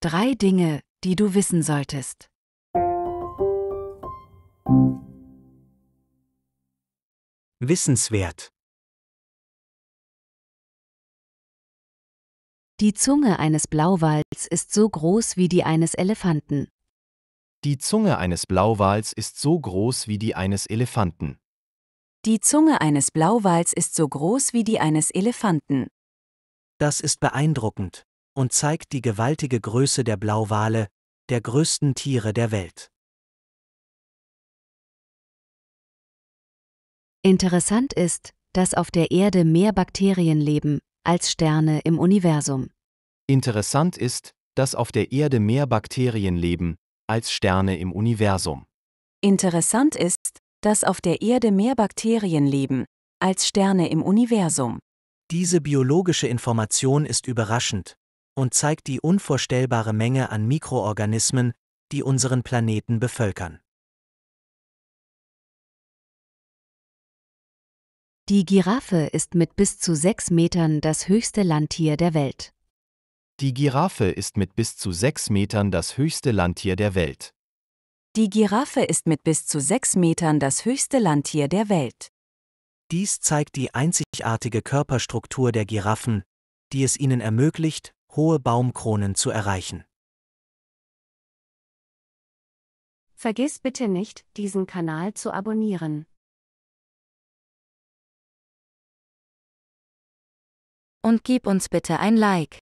Drei Dinge, die du wissen solltest. Wissenswert. Die Zunge eines Blauwals ist so groß wie die eines Elefanten. Die Zunge eines Blauwals ist so groß wie die eines Elefanten. Die Zunge eines Blauwals ist so groß wie die eines Elefanten. Das ist beeindruckend und zeigt die gewaltige Größe der Blauwale, der größten Tiere der Welt. Interessant ist, dass auf der Erde mehr Bakterien leben als Sterne im Universum. Interessant ist, dass auf der Erde mehr Bakterien leben als Sterne im Universum. Interessant ist, dass auf der Erde mehr Bakterien leben als Sterne im Universum. Diese biologische Information ist überraschend, und zeigt die unvorstellbare Menge an Mikroorganismen, die unseren Planeten bevölkern. Die Giraffe ist mit bis zu sechs Metern das höchste Landtier der Welt. Die Giraffe ist mit bis zu sechs Metern das höchste Landtier der Welt. Die Giraffe ist mit bis zu sechs Metern das höchste Landtier der Welt. Dies zeigt die einzigartige Körperstruktur der Giraffen, die es ihnen ermöglicht, hohe Baumkronen zu erreichen. Vergiss bitte nicht, diesen Kanal zu abonnieren. Und gib uns bitte ein Like.